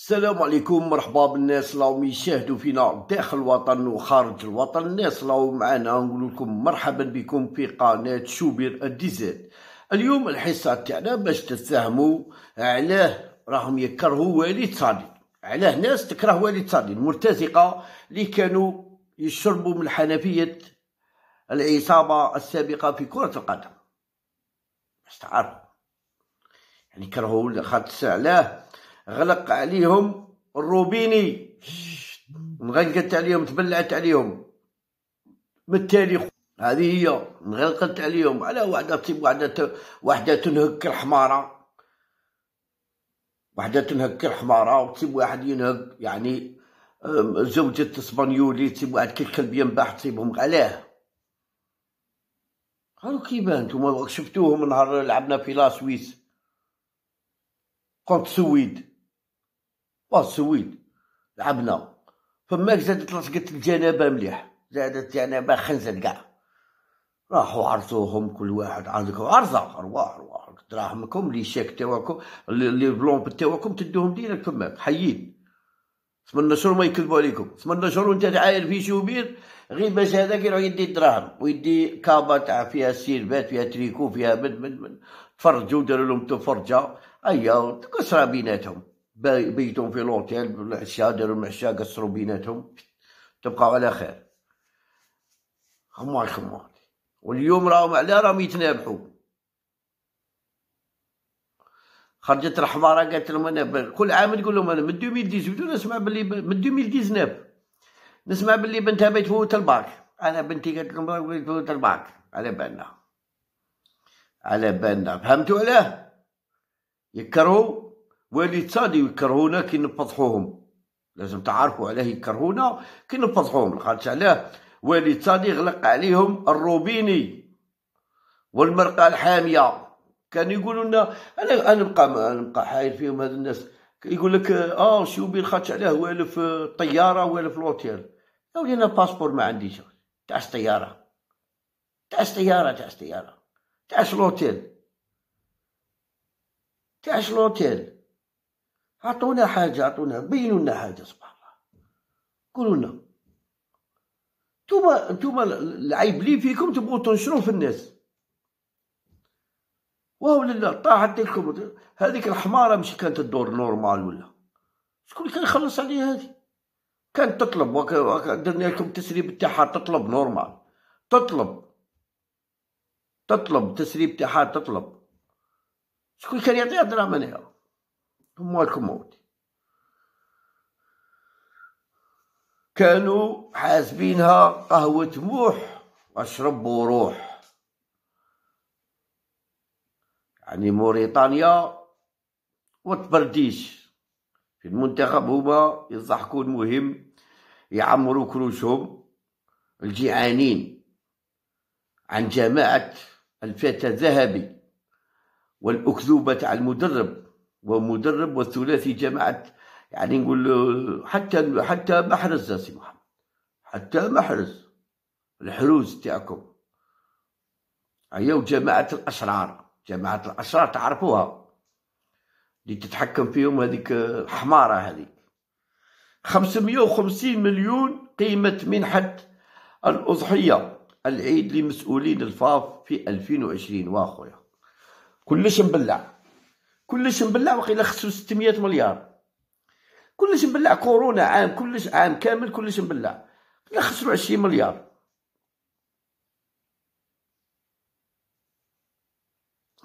السلام عليكم مرحبا بالناس راهم يشاهدوا فينا داخل الوطن وخارج الوطن الناس راهم معنا نقول لكم مرحبا بكم في قناه شوبير الديزل اليوم الحصه تاعنا باش تتفهموا علاه راهم يكرهوا والد صالح علاه ناس تكره والد صالح المرتزقه اللي كانوا يشربوا من حنفيه العصابه السابقه في كره القدم باش تعرفوا يعني كرهوا خاطر علاه غلق عليهم الروبيني انغلقت عليهم تبلعت عليهم بالتالي هذه هي انغلقت عليهم على وحده تصيب وحده وحده تنهك الحماره وحده تنهك الحماره وتصيب واحد ينهك يعني زوجة اسبانيولي تسيب واحد كلب ينبح تصيبهم علاه قالوا كيما نتوما شفتوهم نهار لعبنا في لاسويس كنت سويد سويد لعبنا فماك زادت طلعت الجنابه مليح زادت يعني الجنابه خنزل كاع راحوا عرضوهم كل واحد عندكم عرضه ارواح ارواح دراهمكم لي شيك تاعكم لي بلومب تاعكم تدوهم دينا فماك حيين تمنى شهور ما يكذبوا عليكم تمنى شهور وانت عاير في شوبير غير باش هذاك يروح يدي الدراهم ويدي كابا تاع فيها سيربات فيها تريكو فيها من من من تفرجوا داروا لهم تفرجه ايا أيوة، كسره بيناتهم بيتهم في لوتيل بالعشاء داروا العشاء قصروا بيناتهم تبقاو على خير خمار خمار واليوم راهم على راهم يتنابحوا خرجت الحضاره قالت لهم انا كل عام تقول لهم انا من 2018 نسمع باللي من 2019 نسمع باللي بنتها بتفوت الباك انا بنتي قالت لهم بتفوت الباك على بالنا على بالنا فهمتوا علاه يكرهوا وليتا يكرهونا كي نفضحوهم لازم تعرفوا علاه يكرهونا كي نفضحوهم قالت علاه وليتا غلق عليهم الروبيني والمرقه الحاميه كان يقولوا لنا انا نبقى نبقى حايل فيهم هاد الناس يقول لك اه شو بين خاطش علاه والف الطياره والف لوتيل يا ولي انا باسبور ما عنديش تاع الطياره تاع الطياره تاع الطياره تاع الوتيل تاع الوتيل عطونا حاجه عطونا بينوا لنا حاجه سبحان الله قولوا لنا انتوما انتوما العيب لي فيكم تبغوا تنشروا في الناس واو لله طاحت لكم هذيك الحماره مش كانت تدور نورمال ولا شكون اللي كان يخلص عليها هذه كانت تطلب درنا لكم التسريب تاعها تطلب نورمال تطلب تطلب تسريب تاعها تطلب شكون كان يعطيها دراهم انا مالكم موت كانوا حاسبينها قهوة موح أشرب وروح يعني موريتانيا وتبرديش في المنتخب هما يضحكوا المهم يعمروا كروشهم الجيعانين عن جماعة الفتى الذهبي والأكذوبة تاع المدرب ومدرب والثلاثي جماعة يعني نقول حتى حتى محرز يا سي محمد حتى محرز الحروز تاعكم هيا جماعة الأشرار جماعة الأشرار تعرفوها اللي تتحكم فيهم هذيك الحمارة هذيك 550 مليون قيمة منحة الأضحية العيد لمسؤولين الفاف في 2020 واخويا كلش مبلع كلش مبلع وقيلا خصو 600 مليار كلش مبلع كورونا عام كلش عام كامل كلش مبلع قيلا خسروا 20 مليار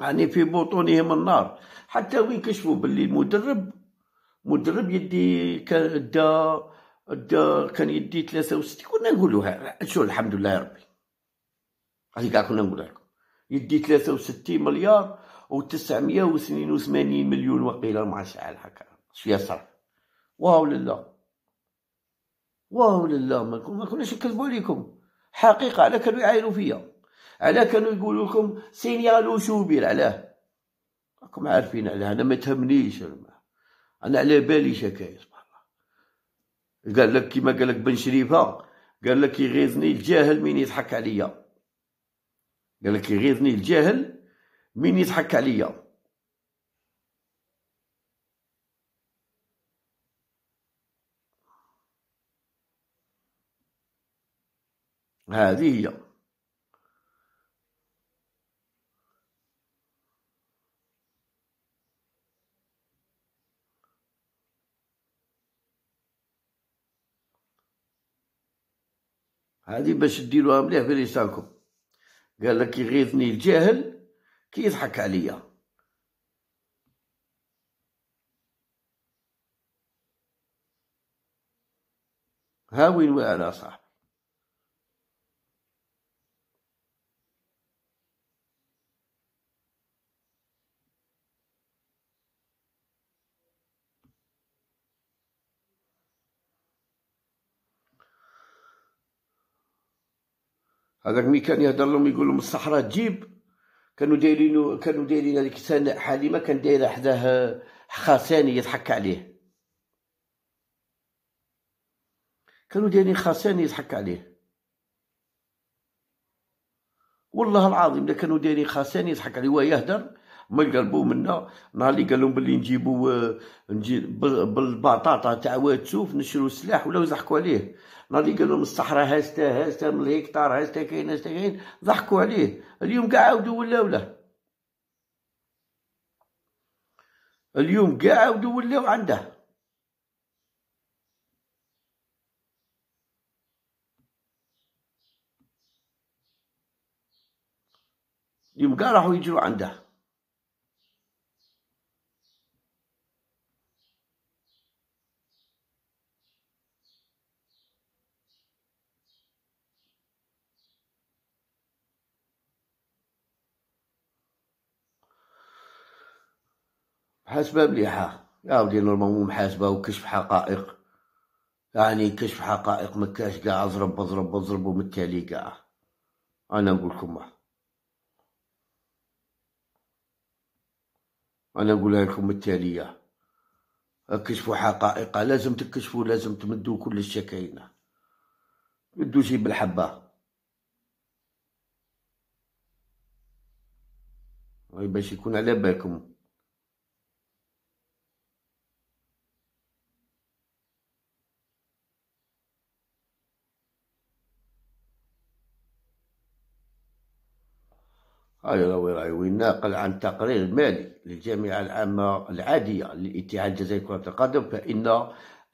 يعني في بطونهم النار حتى وين كشفوا باللي المدرب مدرب يدي كان دا دا كان يدي 63 كنا نقولوها شو الحمد لله يا ربي هذه كاع كنا نقولها لكم يدي 63 مليار و982 مليون وقيلة مع شحال هكا شويه صرف واو لله واو لله ما كناش نكذبوا عليكم حقيقه على كانوا يعايروا فيا على كانوا يقولوا لكم سينيالو شوبير علاه راكم عارفين علاه انا ما تهمنيش انا على بالي شكاية سبحان الله قال لك كيما قال لك بن شريفه قال لك يغيظني الجاهل من يضحك عليا قال لك يغيظني الجاهل مين يضحك عليا هذه هي هذه باش ديروها مليح في لسانكم قال لك يغيظني الجاهل كيضحك عليا ها وين وانا صح هذاك مي كان يهضر لهم يقول لهم الصحراء تجيب كانوا دايرين كانوا دايرين هذيك حليمه كان دايره حداه خاساني يضحك عليه كانوا دايرين خاساني يضحك عليه والله العظيم لا كانوا دايرين خاساني يضحك عليه هو يهدر ما قلبوا منا نهار اللي قال لهم باللي نجيبوا نجي بالبطاطا تاع سوف نشرو سلاح ولاو يضحكوا عليه نهار اللي قال لهم الصحراء هاستا هاستا من الهكتار هاستا كاين هاستا كاين ضحكوا عليه اليوم كاع عاودوا ولاو له اليوم كاع عاودوا ولاو عنده يبقى راحوا يجرو عنده حاسبه مليحه يا ودي المهم محاسبه وكشف حقائق يعني كشف حقائق مكاش قاع كاع اضرب اضرب اضرب ومتالي كاع انا نقول لكم انا نقولها لكم التاليه اكشفوا حقائق لازم تكشفوا لازم تمدوا كل الشكاينة مدوا شي بالحبة باش يكون على بالكم ينور عيوي ناقل عن تقرير مالي للجامعة العامة العادية للاتحاد الجزائري كرة القدم فإن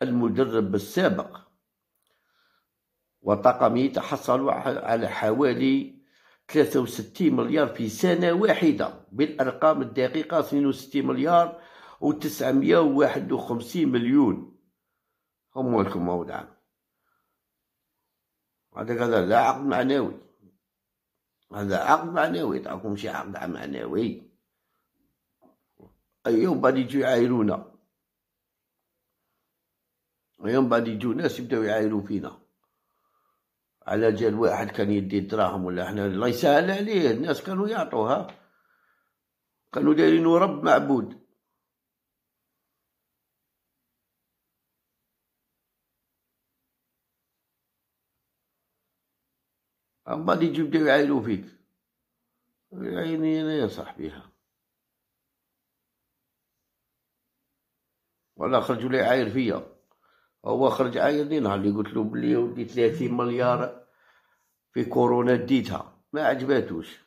المدرب السابق وطاقمه تحصلوا على حوالي 63 مليار في سنة واحدة بالأرقام الدقيقة 62 مليار و951 مليون هم لكم موضعا هذا كذا لا عقد معنوي هذا عقد معنوي يطلعكم طيب شي عقد معنوي ايهم بعد يجوا يعايرونا ايهم بعد يجوا ناس يبداو يعايرو فينا على جال واحد كان يدي دراهم ولا حنا الله يسهل عليه الناس كانوا يعطوها كانوا دايرينو رب معبود أما اللي يجي يبداو يعايلو فيك عيني أنا يا ها ولا خرج ولا يعاير فيا هو خرج لي نهار اللي قلت له بلي ودي 30 مليار في كورونا ديتها ما عجباتوش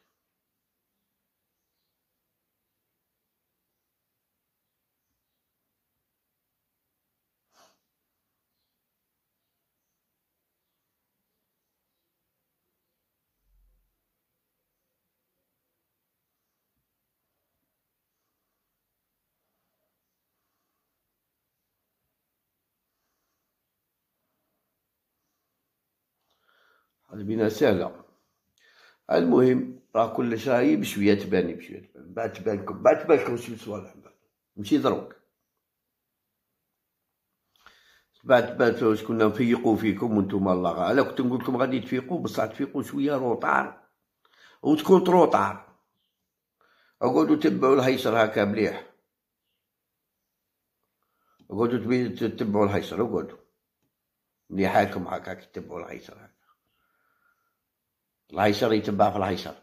البناء سهله المهم راه كل شيء بشويه تباني بشويه تباني بعد تبانكم بعد تبانكم شي صوالح ماشي دروك بعد تبانتو شكون نفيقو فيكم وانتم الله غالا كنت نقولكم غادي تفيقو بصح تفيقو شويه روطار وتكون تروطار اقعدوا تبعوا الهيصر هاكا مليح اقعدوا تبعو الهيصر اقعدوا مليح هاكم هكا تتبعوا الهيصر هاكا الهيصر يتبع في الهيشر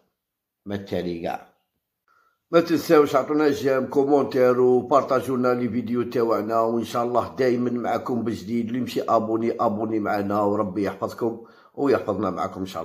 ما التالي كاع ما تنساوش عطونا جيم كومونتير وبارطاجونا لي فيديو تاعنا وان شاء الله دائما معكم بجديد اللي مشي ابوني ابوني معنا وربي يحفظكم ويحفظنا معكم ان شاء الله